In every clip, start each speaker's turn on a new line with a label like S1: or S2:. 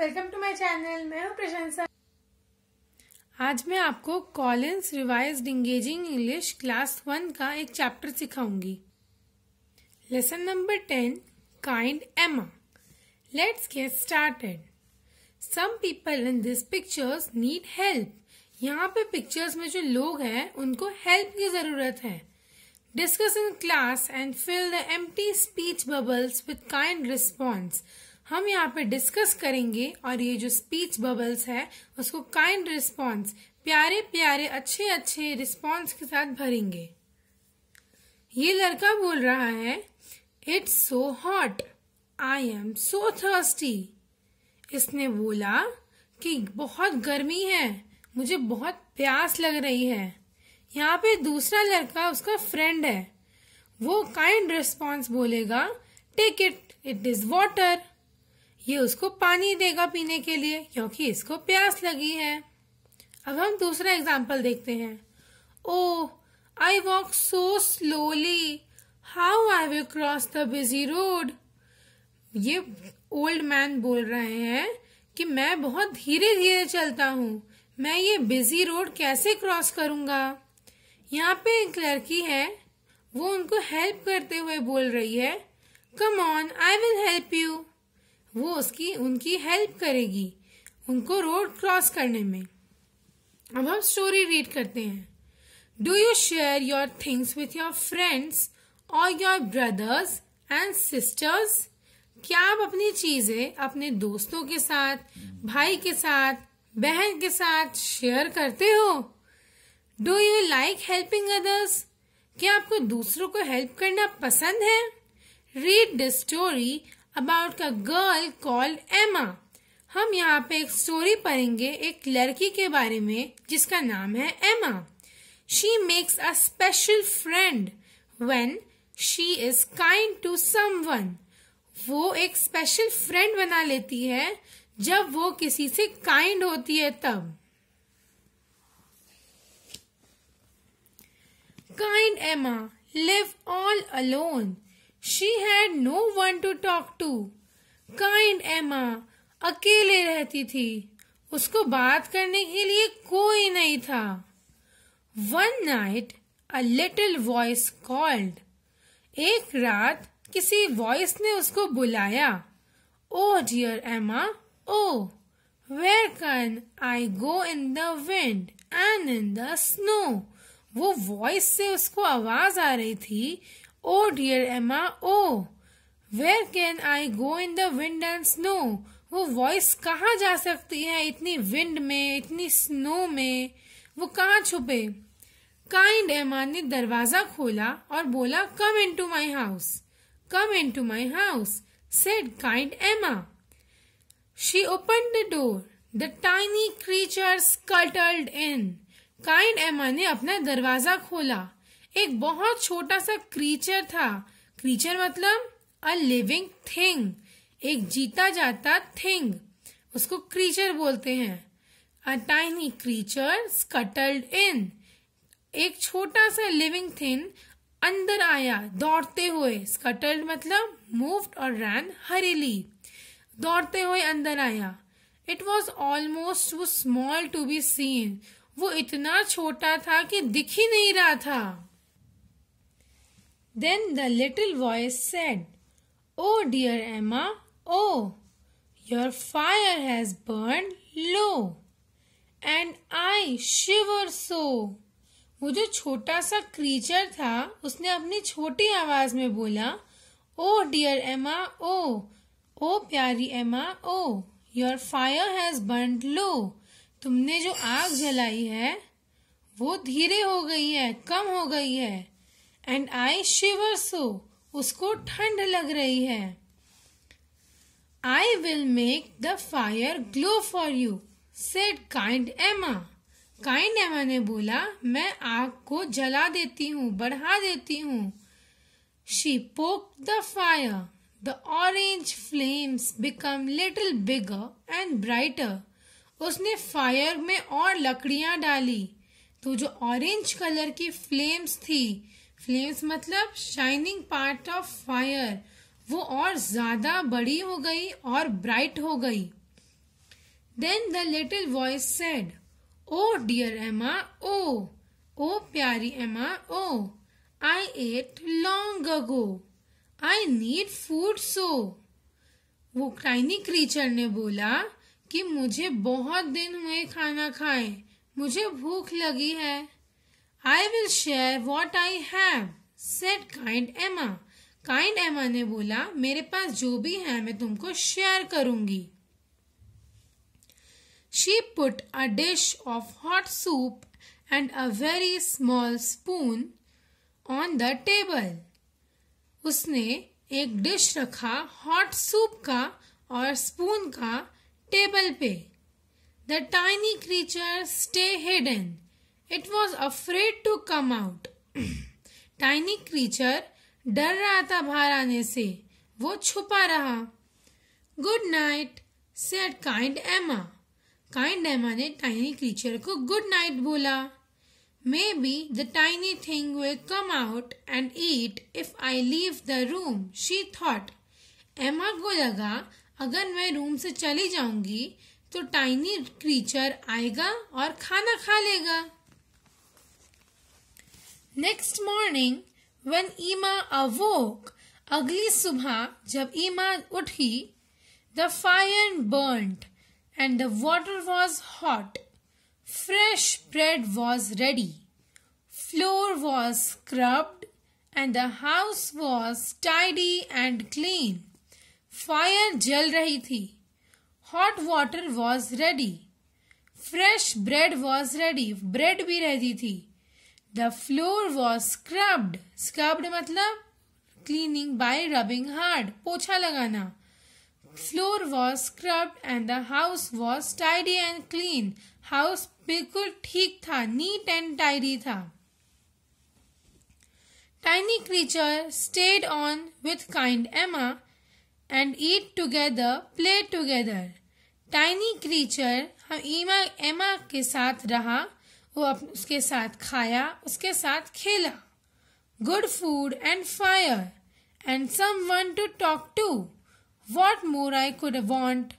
S1: Welcome to my channel मैं हूं प्रशंसा आज मैं आपको Collins revise engaging English class one का एक चैप्टर सिखाऊंगी lesson number ten kind Emma let's get started some people in this pictures need help यहाँ पे पिक्चर्स में जो लोग हैं उनको हेल्प की जरूरत है discuss in class and fill the empty speech bubbles with kind response हम यहाँ पे डिस्कस करेंगे और ये जो स्पीच बबल्स है उसको काइंड रिस्पॉन्स प्यारे प्यारे अच्छे अच्छे रिस्पॉन्स के साथ भरेंगे ये लड़का बोल रहा है it's so hot I am so thirsty इसने बोला कि बहुत गर्मी है मुझे बहुत प्यास लग रही है यहाँ पे दूसरा लड़का उसका फ्रेंड है वो काइंड रिस्पॉन्स बोलेगा take it it is water ये उसको पानी देगा पीने के लिए क्योंकि इसको प्यास लगी है अब हम दूसरा एग्जाम्पल देखते हैं oh I walk so slowly how I will cross the busy road ये ओल्ड मैन बोल रहे हैं कि मैं बहुत धीरे धीरे चलता हूँ मैं ये बिजी रोड कैसे क्रॉस करूंगा यहाँ पे एक लड़की है वो उनको हेल्प करते हुए बोल रही है come on I will help you वो उसकी उनकी हेल्प करेगी उनको रोड क्रॉस करने में अब हम स्टोरी रीड करते हैं do you share your things with your friends और योर ब्रदर्स एंड सिस्टर्स क्या आप अपनी चीजें अपने दोस्तों के साथ भाई के साथ बहन के साथ शेयर करते हो do you like helping others क्या आपको दूसरों को हेल्प करना पसंद है read the story about a girl called Emma हम यहाँ पे एक स्टोरी पढ़ेंगे एक लड़की के बारे में जिसका नाम है Emma she makes a special friend when she is kind to someone वो एक स्पेशल फ्रेंड बना लेती है जब वो किसी से काइंड होती है तब kind Emma live all alone she had no one to talk to kind Emma अकेले रहती थी उसको बात करने के लिए कोई नहीं था one night a little voice called एक रात किसी वॉइस ने उसको बुलाया oh dear Emma oh where can I go in the wind and in the snow वो वॉइस से उसको आवाज आ रही थी oh dear Emma oh where can I go in the wind and snow वो वॉइस कहाँ जा सकती है इतनी विंड में इतनी स्नो में वो कहाँ छुपे काइंड एमा ने दरवाजा खोला और बोला come in to my house come in to my house said kind Emma she open the door the tiny creature cultured in kind Emma ने अपना दरवाजा खोला एक बहुत छोटा सा क्रीचर था क्रीचर मतलब अ लिविंग थिंग एक जीता जाता थिंग उसको क्रीचर बोलते हैं a tiny creature scuttled in एक छोटा सा लिविंग थिंग अंदर आया दौड़ते हुए स्कटल्ड मतलब मूव्ड और रैन हरेली दौड़ते हुए अंदर आया it was almost too small to be seen वो इतना छोटा था कि दिख ही नहीं रहा था Then the little voice said, Oh dear Emma, oh, your fire has burned low, and I shiver so. वो जो छोटा सा क्रीचर था उसने अपनी छोटी आवाज में बोला ओ डियर एमा ओ ओ प्यारी Emma oh your fire has burn low तुमने जो आग जलाई है वो धीरे हो गई है कम हो गई है एंड आई शिवर सो उसको ठंड लग रही है I will make the fire glow for you said kind Emma kind Emma ने बोला मैं आग को जला देती हूँ बढ़ा देती हूँ she poke the fire the orange flames become little bigger and brighter उसने फायर में और लकड़ियाँ डाली तो जो ऑरेंज कलर की फ्लेम्स थी फ्लेम्स मतलब शाइनिंग पार्ट ऑफ फायर वो और ज्यादा बड़ी हो गई और ब्राइट हो गई then the little voice said oh dear Emma oh oh प्यारी Emma oh I ate long ago I need food so वो टाइनी क्रीचर ने बोला कि मुझे बहुत दिन हुए खाना खाए मुझे भूख लगी है I will share what I have said kind Emma kind Emma ने बोला मेरे पास जो भी है मैं तुमको शेयर करूंगी she put a dish of hot soup and a very small spoon on the table उसने एक डिश रखा हॉट सूप का और स्पून का टेबल पे the tiny creature stay hidden it was afraid to come out tiny creature डर रहा था बाहर आने से वो छुपा रहा good night said kind Emma kind Emma ने टाइनी क्रीचर को गुड नाइट बोला maybe the tiny thing will come out and eat if I leave the room she thought Emma को लगा अगर मैं रूम से चली जाऊंगी तो टाइनी क्रीचर आएगा और खाना खा लेगा Next morning, when Ima awoke, Agli subha, jab Ima uthi, the fire burnt and the water was hot. Fresh bread was ready. Floor was scrubbed and the house was tidy and clean. Fire jal rahi thi. Hot water was ready. Fresh bread was ready. Bread bhi ready thi. The floor was scrubbed scrubbed मतलब cleaning by rubbing hard पोछा लगाना floor was scrubbed and the house was tidy and clean house बिल्कुल ठीक था neat and tidy था tiny creature stayed on with kind Emma and eat together play together tiny creature हम Emma एमा के साथ रहा वो उसके साथ खाया उसके साथ खेला good food and fire and someone to talk to what more I could want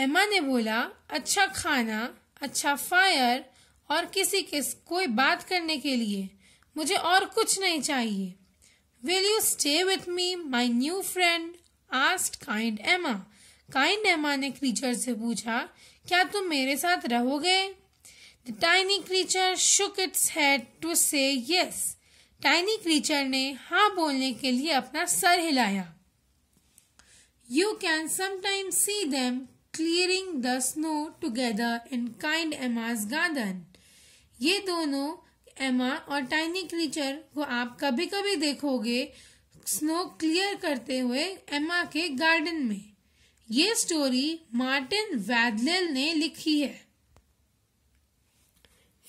S1: Emma ने बोला अच्छा खाना अच्छा फायर और किसी के कोई बात करने के लिए मुझे और कुछ नहीं चाहिए will you stay with me my new friend asked kind Emma kind Emma ने क्रीचर से पूछा क्या तुम मेरे साथ रहोगे The tiny creature shook its head to say yes. Tiny creature ने हाँ बोलने के लिए अपना सर हिलाया you can sometime see them clearing the snow together in kind Emma's garden ये दोनों एमा और टाइनी क्रीचर को आप कभी कभी देखोगे स्नो क्लियर करते हुए एमा के गार्डन में ये स्टोरी मार्टिन वैदलेल ने लिखी है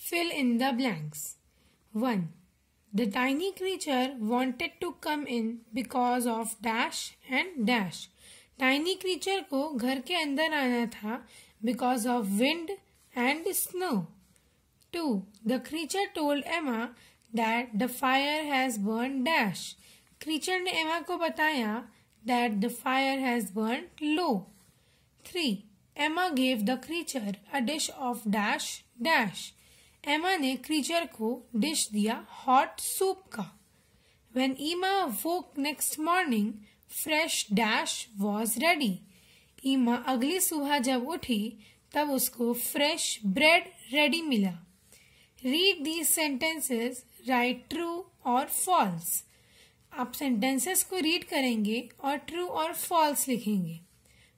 S1: fill in the blanks. 1. The tiny creature wanted to come in because of dash and dash. Tiny creature ko ghar ke andar aana tha because of wind and snow. 2. The creature told Emma that the fire has burned dash. Creature ne Emma ko bataya that the fire has burned low. 3. Emma gave the creature a dish of dash dash. एमा ने creature को dish दिया hot soup का when Emma वो next morning fresh dash was ready Emma अगली सुबह जब उठी तब उसको फ्रेश ब्रेड रेडी मिला read these sentences right true और फॉल्स आप सेंटेंसेस को रीड करेंगे और ट्रू और फॉल्स लिखेंगे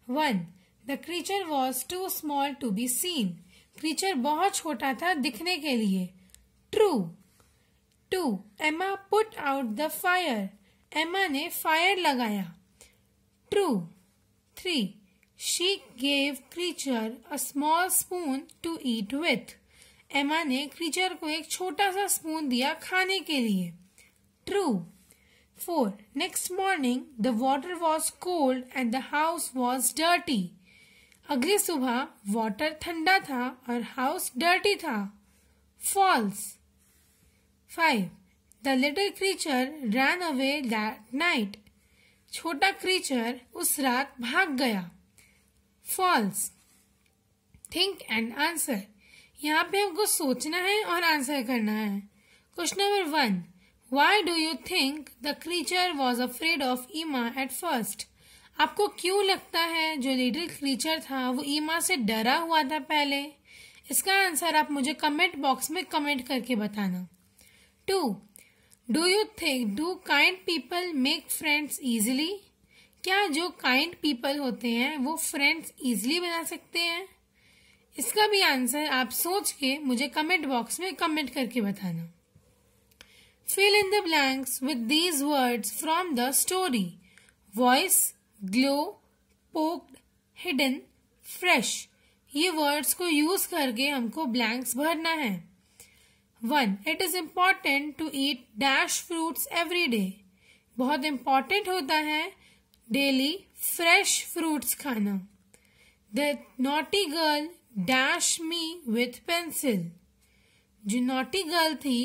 S1: one the creature was too small to be seen creature बहुत छोटा था दिखने के लिए true two Emma put out the fire Emma ने फायर लगाया true three she gave creature a small spoon to eat with Emma ने creature को एक छोटा सा स्पून दिया खाने के लिए true four next morning the water was cold and the house was dirty अगली सुबह वाटर ठंडा था और हाउस डर्टी था false five the little creature ran away that night छोटा क्रीचर उस रात भाग गया फॉल्स थिंक एंड आंसर यहाँ पे हमको सोचना है और आंसर करना है question number one why do you think the creature was afraid of Emma at first आपको क्यों लगता है जो लिटिल क्रीचर था वो ईमा से डरा हुआ था पहले इसका आंसर आप मुझे कमेंट बॉक्स में कमेंट करके बताना two do you think do kind people make friends easily क्या जो काइंड पीपल होते हैं वो फ्रेंड्स ईजिली बना सकते हैं इसका भी आंसर आप सोच के मुझे कमेंट बॉक्स में कमेंट करके बताना fill in the blanks with these words from the story voice glow poked hidden fresh ये वर्ड्स को यूज करके हमको ब्लैंक्स भरना है one it is important to eat dash fruits every day बहुत इम्पॉर्टेंट होता है डेली फ्रेश फ्रूट्स खाना the naughty girl dash me with pencil जो नॉटी गर्ल थी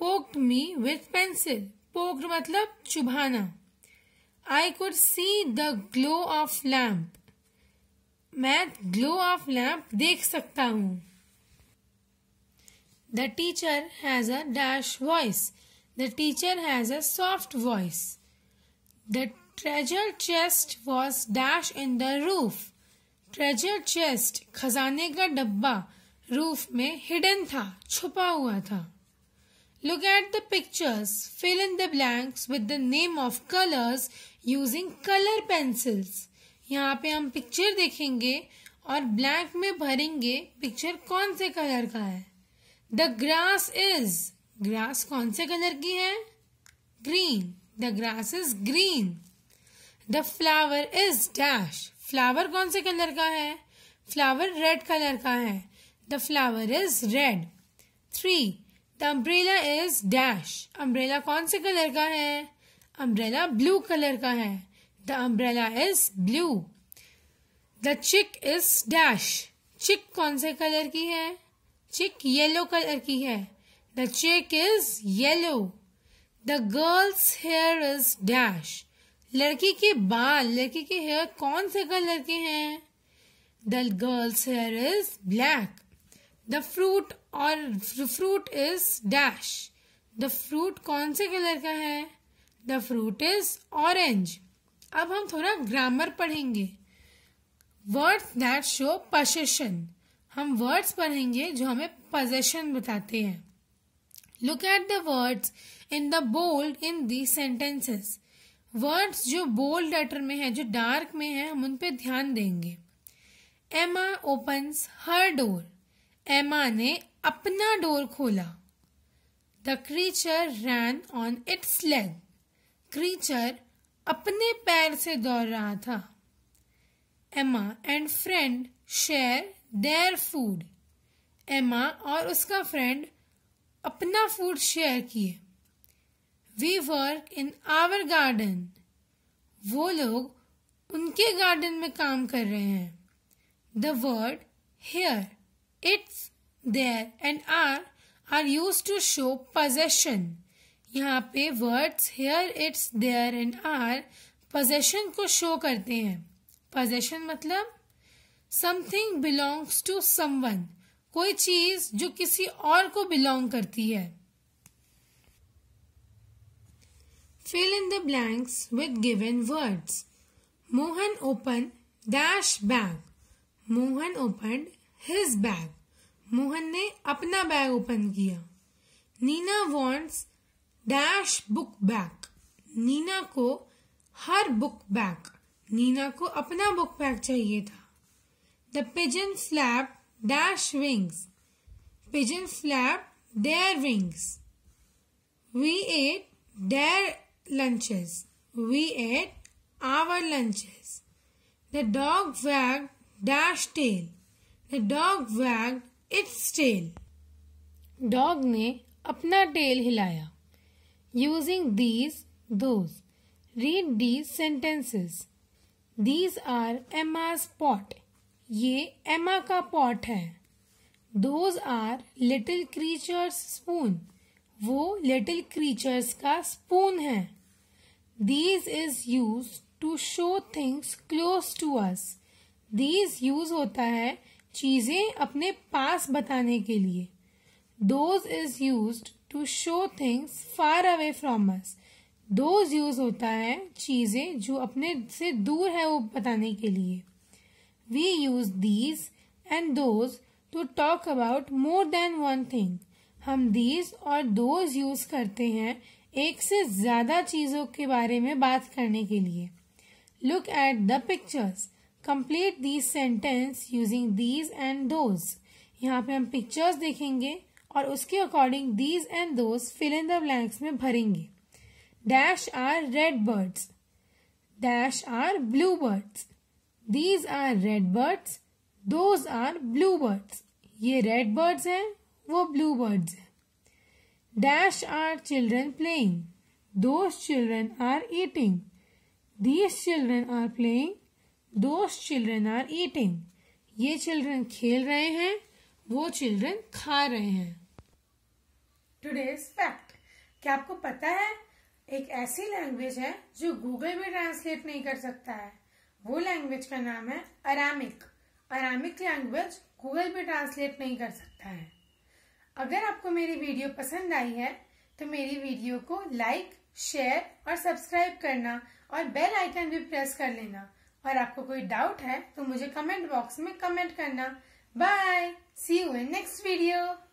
S1: poked me with pencil poked मतलब चुभाना I could see the glow of lamp. मैं glow of lamp देख सकता हूँ The teacher has a dash voice. The teacher has a soft voice. The treasure chest was dash in the roof. Treasure chest खजाने का डब्बा roof में hidden था छुपा हुआ था Look at the pictures. Fill in the blanks with the name of colors using colour pencils यहाँ पे हम पिक्चर देखेंगे और ब्लैंक में भरेंगे पिक्चर कौन से कलर का है द ग्रास इज ग्रास कौन से कलर की है green the grass is green the flower is dash flower कौन से कलर का है फ्लावर रेड कलर का है the flower is red three the umbrella is dash umbrella कौन से कलर का है अम्ब्रेला ब्लू कलर का है the umbrella is blue the chick is dash chick कौन से कलर की है चिक येलो कलर की है the chick is yellow the girl's hair is dash लड़की के बाल लड़की के हेयर कौन से कलर के हैं the girl's hair is black the fruit और fruit is dash the fruit कौन से कलर का है द फ्रूट इज ऑरेंज अब हम थोड़ा ग्रामर पढ़ेंगे वर्ड्स दैट शो पशेशन हम वर्ड्स पढ़ेंगे जो हमें पजेशन बताते हैं look at the words in the bold in the sentences words जो बोल्ड लेटर में है जो डार्क में है हम उन पर ध्यान देंगे एमा ओपन्स हर डोर एमा ने अपना डोर खोला the creature ran on its leg creature अपने पैर से दौड़ रहा था Emma and friend share their food Emma और उसका फ्रेंड अपना फूड शेयर किए we work in our garden वो लोग उनके गार्डन में काम कर रहे हैं the word her its their and our are use to show possession यहाँ पे words her its their and our possession को शो करते हैं पोजेशन मतलब समथिंग बिलोंग्स टू समवन कोई चीज जो किसी और को बिलोंग करती है fill in the blanks with given words Mohan open dash bag Mohan open his bag Mohan ने अपना बैग ओपन किया Neena wants dash book bag Neena को हर बुक बैग नीना को अपना बुक बैग चाहिए था the pigeon slab dash wings pigeon slab their wings we ate their lunches we ate our lunches the dog wag dash tail the dog wag its tail dog ने अपना tell हिलाया using these, those. Read these sentences. These are Emma's pot. ये एमा का pot है those are little creatures spoon वो little creatures का spoon है these is use to show things close to us these use होता है चीजें अपने पास बताने के लिए those is use to show things far away from us those use होता है चीज़ें जो अपने से दूर है वो बताने के लिए we use these and those to talk about more than one thing हम दीज और दोज यूज करते हैं एक से ज्यादा चीजों के बारे में बात करने के लिए look at the pictures complete these sentence using these and those यहाँ पे हम पिक्चर्स देखेंगे और उसके according these and those fill in the blanks में भरेंगे dash are red birds dash are blue birds these are red birds those are blue birds ये red birds हैं वो ब्लू बर्ड्स हैं dash are children playing those children are eating these children are playing those children are eating ये children खेल रहे हैं वो children खा रहे हैं टूडे फैक्ट क्या आपको पता है एक ऐसी लैंग्वेज है जो गूगल भी ट्रांसलेट नहीं कर सकता है वो लैंग्वेज का नाम है अरामिक अरामिक लैंग्वेज गूगल भी ट्रांसलेट नहीं कर सकता है अगर आपको मेरी वीडियो पसंद आई है तो मेरी वीडियो को लाइक शेयर और सब्सक्राइब करना और बेल आइकन भी प्रेस कर लेना और आपको कोई डाउट है तो मुझे कमेंट बॉक्स में कमेंट करना bye see you in next video